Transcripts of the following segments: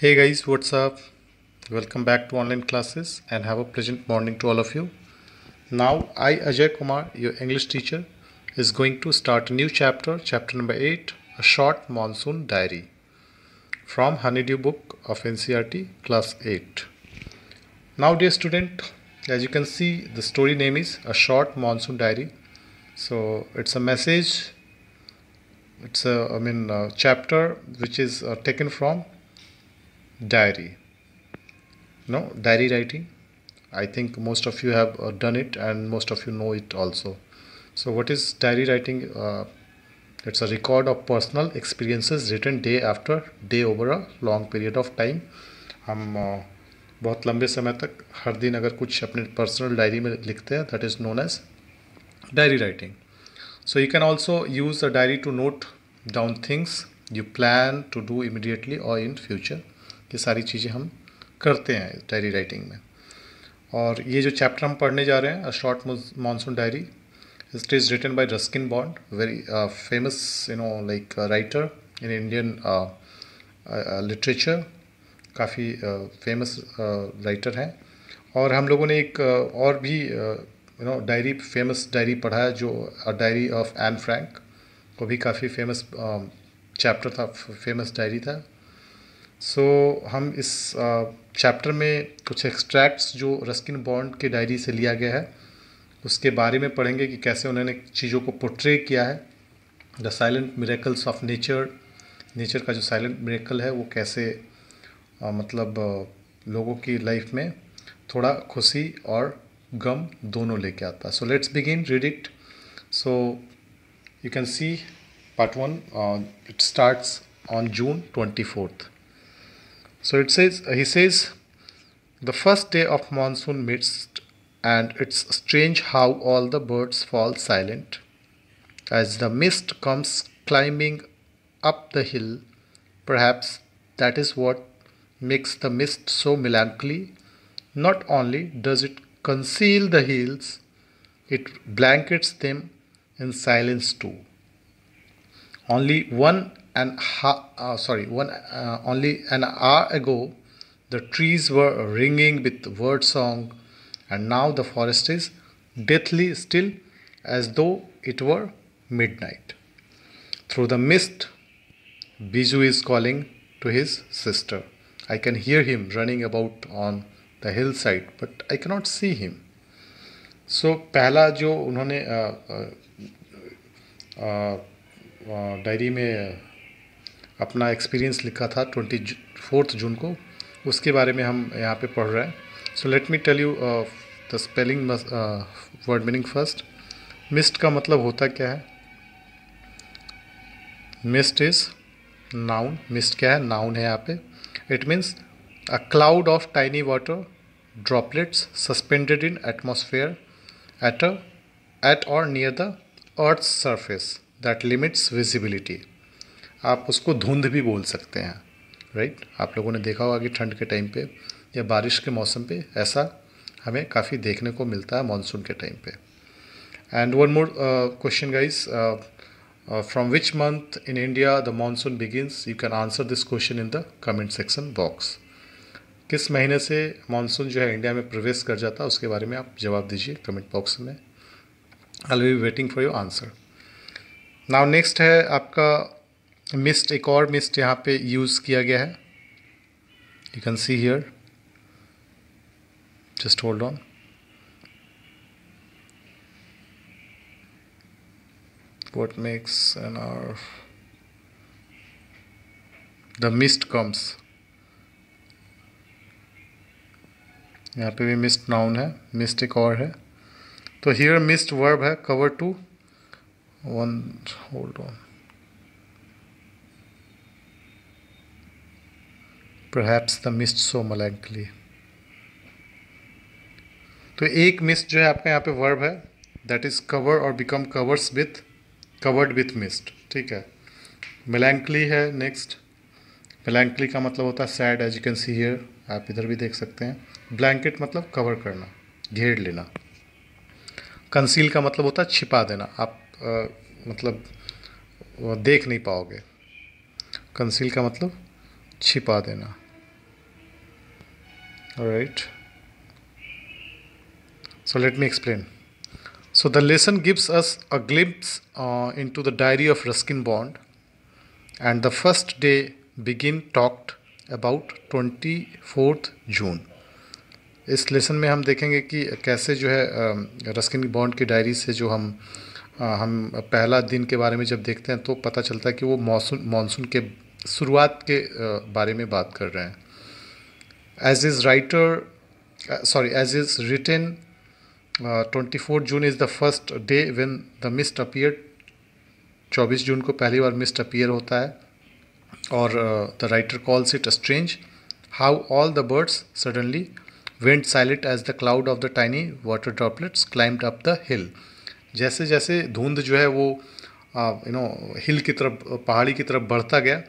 hey guys what's up welcome back to online classes and have a pleasant morning to all of you now i ajay kumar your english teacher is going to start a new chapter chapter number 8 a short monsoon diary from honeydew book of ncrt class 8 now dear student as you can see the story name is a short monsoon diary so it's a message it's a i mean a chapter which is uh, taken from diary no diary writing i think most of you have uh, done it and most of you know it also so what is diary writing uh, it's a record of personal experiences written day after day over a long period of time hum bahut lambe samay tak har din agar kuch apne personal diary mein likhte hain that is known as diary writing so you can also use a diary to note down things you plan to do immediately or in future ये सारी चीज़ें हम करते हैं diary writing में और ये जो चैप्टर हम पढ़ने जा रहे हैं a short monsoon diary it is written by Ruskin Bond very famous you know like writer in Indian literature काफ़ी फेमस राइटर हैं और हम लोगों ने एक uh, और भी you know diary famous diary पढ़ा है जो डायरी ऑफ एन फ्रैंक वो भी काफ़ी फेमस चैप्टर था फेमस डायरी था सो so, हम इस चैप्टर में कुछ एक्सट्रैक्ट्स जो रस्किन बॉन्ड के डायरी से लिया गया है उसके बारे में पढ़ेंगे कि कैसे उन्होंने चीज़ों को पोट्रे किया है the silent miracles of nature nature का जो साइलेंट मेरेकल है वो कैसे आ, मतलब लोगों की लाइफ में थोड़ा खुशी और गम दोनों लेके आता है so let's begin read it so you can see part one it starts on June twenty fourth So it says, uh, he says, the first day of monsoon mist and it's strange how all the birds fall silent as the mist comes climbing up the hill. Perhaps that is what makes the mist so melancholy. Not only does it conceal the hills, it blankets them in silence too. Only one and uh, sorry one uh, only an hour ago the trees were ringing with word song and now the forest is deathly still as though it were midnight through the mist biju is calling to his sister i can hear him running about on the hillside but i cannot see him so पहला जो उन्होंने diary uh, uh, uh, में अपना experience लिखा था twenty fourth June को उसके बारे में हम यहाँ पे पढ़ रहे हैं so let me tell you the spelling word meaning first mist का मतलब होता क्या है मिस्ट इज़ नाउन मिस्ट क्या है नाउन है यहाँ पे it means a cloud of tiny water droplets suspended in atmosphere at at or near the earth surface that limits visibility आप उसको धुंध भी बोल सकते हैं राइट आप लोगों ने देखा होगा कि ठंड के टाइम पे या बारिश के मौसम पे ऐसा हमें काफ़ी देखने को मिलता है मानसून के टाइम पे and one more question guys from which month in India the monsoon begins you can answer this question in the comment section box किस महीने से मानसून जो है इंडिया में प्रवेश कर जाता है उसके बारे में आप जवाब दीजिए कमेंट बॉक्स में I will be waiting for your answer now next है आपका मिस्ट एक और मिस्ट यहाँ पे यूज़ किया गया है you can see here just hold on what makes an are the mist comes यहाँ पे भी मिस्ट नाउन है मिस्ट एक और है तो हियर मिस्ट वर्ब है cover to one hold on perhaps the mist so melancholy तो एक मिस्ट जो है आपका यहाँ पे वर्ब है दैट इज़ कवर और become covers with covered with mist ठीक है मेलैंकली है नेक्स्ट मेलैंकली का मतलब होता है sad as you can see here आप इधर भी देख सकते हैं ब्लैंकेट मतलब कवर करना घेर लेना कंसील का मतलब होता है छिपा देना आप आ, मतलब देख नहीं पाओगे कंसील का मतलब छिपा देना all right so let me explain so the lesson gives us a glimpse uh, into the diary of Ruskin Bond and the first day begin talked about 24th June इस लेसन में हम देखेंगे कि कैसे जो है रस्किन बॉन्ड की diary से जो हम हम पहला दिन के बारे में जब देखते हैं तो पता चलता है कि वो मौसम मानसून के शुरुआत के बारे में बात कर रहे हैं As is writer, uh, sorry, as is written, uh, 24 June is the first day when the mist appear 24 जून को पहली बार मिस्ट अपियर होता है और the writer calls it strange how all the birds suddenly went silent as the cloud of the tiny water droplets climbed up the hill जैसे जैसे धुंध जो है वो यू नो हिल की तरफ पहाड़ी की तरफ बढ़ता गया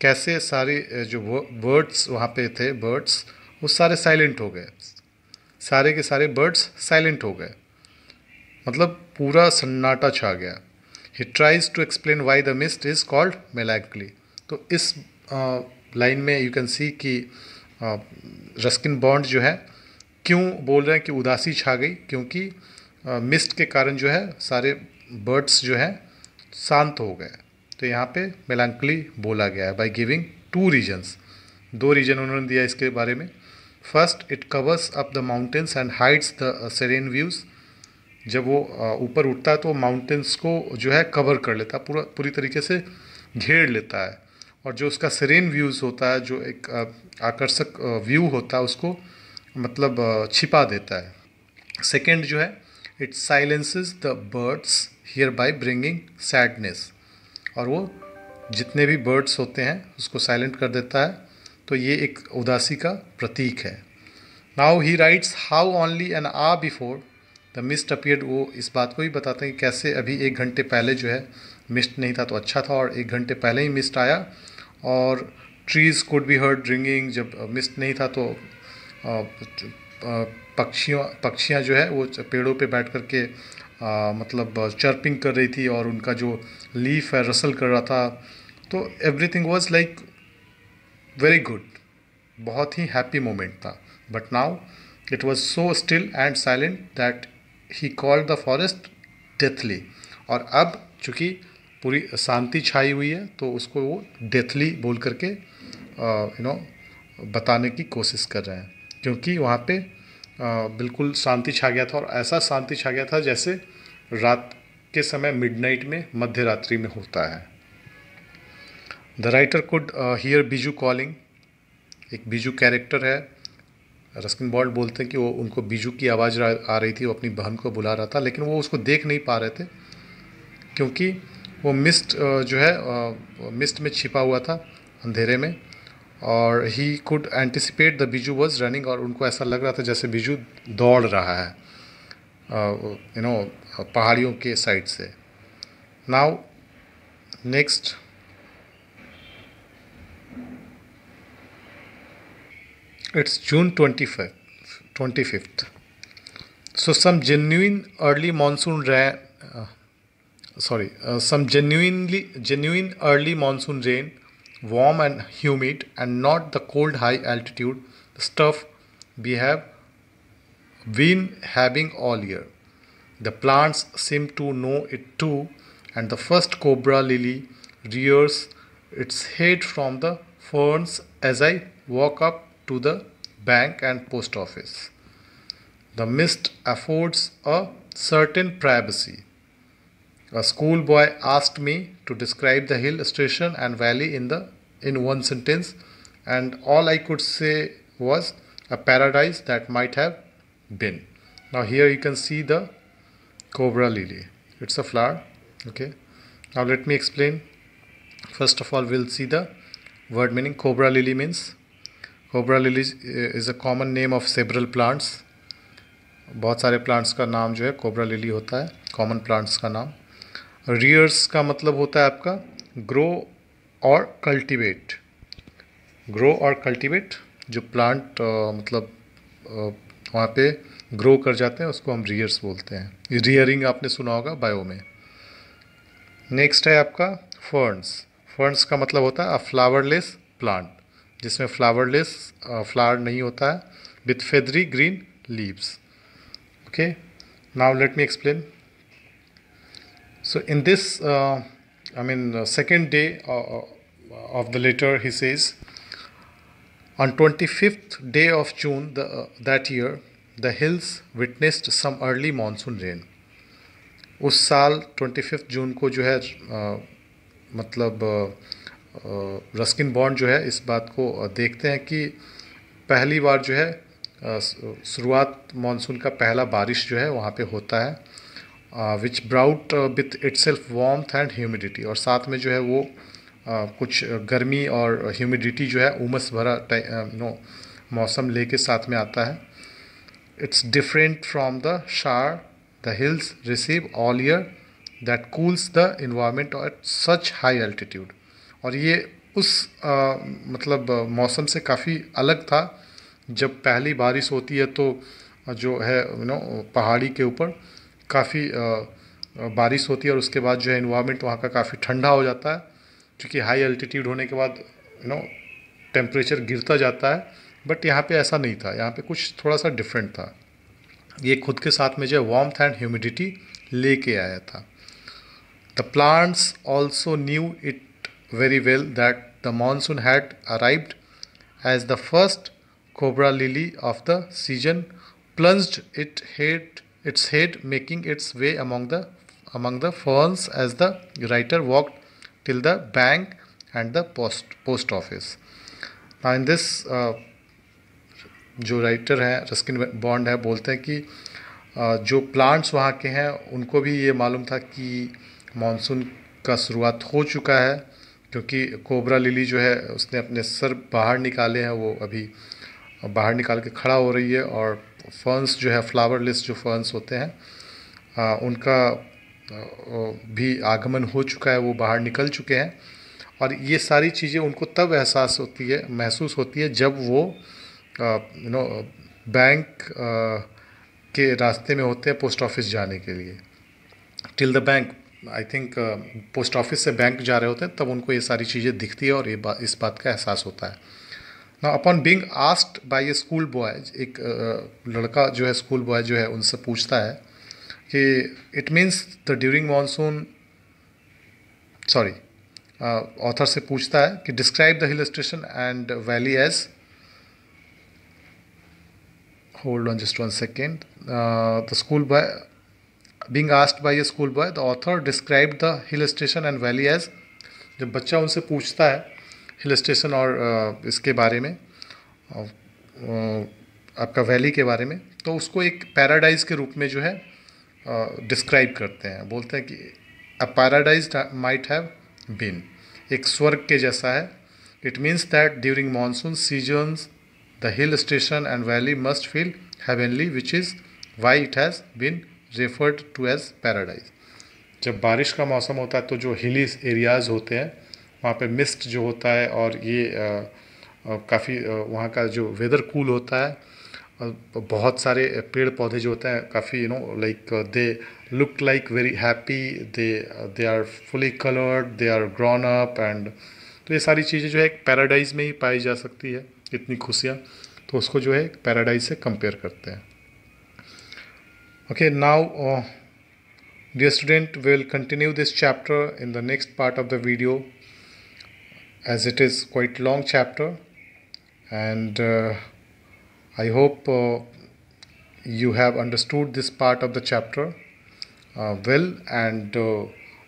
कैसे सारे जो वर्ड्स वहाँ पे थे बर्ड्स वो सारे साइलेंट हो गए सारे के सारे बर्ड्स साइलेंट हो गए मतलब पूरा सन्नाटा छा गया ही tries to explain why the mist is called melancholy तो इस लाइन में यू कैन सी कि रस्किन बॉन्ड जो है क्यों बोल रहे हैं कि उदासी छा गई क्योंकि मिस्ट के कारण जो है सारे बर्ड्स जो हैं शांत हो गए तो यहाँ पे मेलांकली बोला गया है बाय गिविंग टू रीजन्स दो रीजन उन्होंने दिया इसके बारे में first it covers up the mountains and heights the serene views जब वो uh, ऊपर उठता है तो माउंटेन्स को जो है कवर कर लेता है पूरा पूरी तरीके से घेर लेता है और जो उसका सेरेन व्यूज़ होता है जो एक uh, आकर्षक व्यू uh, होता है उसको मतलब छिपा देता है सेकेंड जो है it silences the birds here by bringing sadness और वो जितने भी बर्ड्स होते हैं उसको साइलेंट कर देता है तो ये एक उदासी का प्रतीक है now he writes how only an hour before the mist appeared वो इस बात को ही बताते हैं कि कैसे अभी एक घंटे पहले जो है मिस्ट नहीं था तो अच्छा था और एक घंटे पहले ही मिस्ट आया और trees could be heard ringing जब मिस्ट नहीं था तो पक्षियों पक्षियाँ जो है वो पेड़ों पे बैठ करके आ, मतलब चर्पिंग कर रही थी और उनका जो लीफ है रसल कर रहा था तो everything was like very good बहुत ही हैप्पी मोमेंट था but now it was so still and silent that he called the forest deathly और अब चूँकि पूरी शांति छाई हुई है तो उसको वो डेथली बोल करके यू नो बताने की कोशिश कर रहे हैं क्योंकि वहाँ पे बिल्कुल शांति छा गया था और ऐसा शांति छा गया था जैसे रात के समय मिडनाइट में मध्य रात्रि में होता है the writer could hear Biju calling एक बीजू कैरेक्टर है रस्किन बॉल्ड बोलते हैं कि वो उनको बीजू की आवाज़ आ रही थी वो अपनी बहन को बुला रहा था लेकिन वो उसको देख नहीं पा रहे थे क्योंकि वो मिस्ट uh, जो है मिस्ट uh, में छिपा हुआ था अंधेरे में और he could anticipate the Biju was running और उनको ऐसा लग रहा था जैसे बिजू दौड़ रहा है यू नो पहाड़ियों के साइड से now next it's June twenty fifth so some genuine early monsoon ray sorry some genuinely genuine early monsoon rain warm and humid and not the cold high altitude stuff we have been having all year. The plants seem to know it too and the first cobra lily rears its head from the ferns as I walk up to the bank and post office. The mist affords a certain privacy A school boy asked me to describe the hill station and valley in the in one sentence, and all I could say was a paradise that might have been. Now here you can see the cobra lily. It's a flower. Okay. Now let me explain. First of all, we'll see the word meaning. Cobra lily means cobra lily is a common name of several plants. बहुत सारे plants का नाम जो है cobra lily होता है common plants का नाम रियर्स का मतलब होता है आपका ग्रो और कल्टीवेट ग्रो और कल्टीवेट जो प्लांट आ, मतलब आ, वहाँ पे ग्रो कर जाते हैं उसको हम रियर्स बोलते हैं रियरिंग आपने सुना होगा बायो में नेक्स्ट है आपका फर्न्स फर्न्स का मतलब होता है अ फ्लावरलेस प्लांट जिसमें फ्लावरलेस फ्लावर नहीं होता है with feathery green leaves okay now let me explain So in this, uh, I mean, uh, second day uh, of the letter, he says, on 25th day of June the, uh, that year, the hills witnessed some early monsoon rain. उस साल 25 जून को जो है मतलब Ruskin bond जो है इस बात को देखते हैं कि पहली बार जो है शुरुआत मानसून का पहला बारिश जो है वहाँ पे होता है which brought with itself warmth and humidity और साथ में जो है वो uh, कुछ uh, गर्मी और ह्यूमिडिटी जो है उमस भरा नो uh, मौसम लेके साथ में आता है इट्स डिफरेंट फ्रॉम द शार the hills receive all year that cools the environment at such high altitude और ये उस uh, मतलब uh, मौसम से काफ़ी अलग था जब पहली बारिश होती है तो जो है यू नो पहाड़ी के ऊपर काफ़ी बारिश होती है और उसके बाद जो है इन्वामेंट वहाँ का काफ़ी ठंडा हो जाता है क्योंकि हाई अल्टीट्यूड होने के बाद यू नो टेम्परेचर गिरता जाता है बट यहाँ पे ऐसा नहीं था यहाँ पे कुछ थोड़ा सा डिफरेंट था ये खुद के साथ में जो है वार्म एंड ह्यूमिडिटी लेके आया था the plants also knew it very well that the monsoon had arrived as the first cobra lily of the season plunged it head its head making its way among the among the ferns as the writer walked till the bank and the post post office. Now in this uh, जो writer हैं Ruskin Bond है बोलते हैं कि uh, जो plants वहाँ के हैं उनको भी ये मालूम था कि मानसून का शुरुआत हो चुका है क्योंकि कोबरा लिली जो है उसने अपने सर बाहर निकाले हैं वो अभी बाहर निकाल के खड़ा हो रही है और फर्न्स जो है फ्लावर लिस्ट जो फर्न्स होते हैं आ, उनका भी आगमन हो चुका है वो बाहर निकल चुके हैं और ये सारी चीज़ें उनको तब एहसास होती है महसूस होती है जब वो यू नो बैंक के रास्ते में होते हैं पोस्ट ऑफिस जाने के लिए till the bank I think post office से बैंक जा रहे होते हैं तब उनको ये सारी चीज़ें दिखती है और ये बा, इस बात का एहसास होता है ना upon being asked by a school boy एक लड़का जो है स्कूल बॉय जो है उनसे पूछता है कि it means the during monsoon sorry author से पूछता है कि describe the hill station and valley as hold on just one second the school boy being asked by a school boy the author describe the hill station and valley as जब बच्चा उनसे पूछता है हिल और इसके बारे में आपका वैली के बारे में तो उसको एक पैराडाइज के रूप में जो है डिस्क्राइब करते हैं बोलते हैं कि a paradise might have been एक स्वर्ग के जैसा है it means that during monsoon seasons the hill station and valley must feel heavenly which is why it has been referred to as paradise जब बारिश का मौसम होता है तो जो हिली एरियाज़ होते हैं वहाँ पे मिस्ट जो होता है और ये काफ़ी वहाँ का जो वेदर कूल होता है बहुत सारे पेड़ पौधे जो होते हैं काफ़ी you know like they look like very happy they they are fully coloured they are grown up and तो ये सारी चीज़ें जो है एक पैराडाइज में ही पाई जा सकती है इतनी खुशियाँ तो उसको जो है पैराडाइज से कंपेयर करते हैं okay now dear student will continue this chapter in the next part of the video as it is quite long chapter and uh, I hope uh, you have understood this part of the chapter uh, well and uh,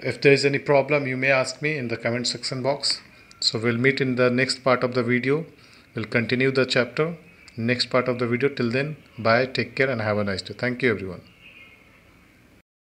if there is any problem you may ask me in the comment section box so we'll meet in the next part of the video we'll continue the chapter next part of the video till then bye take care and have a nice day thank you everyone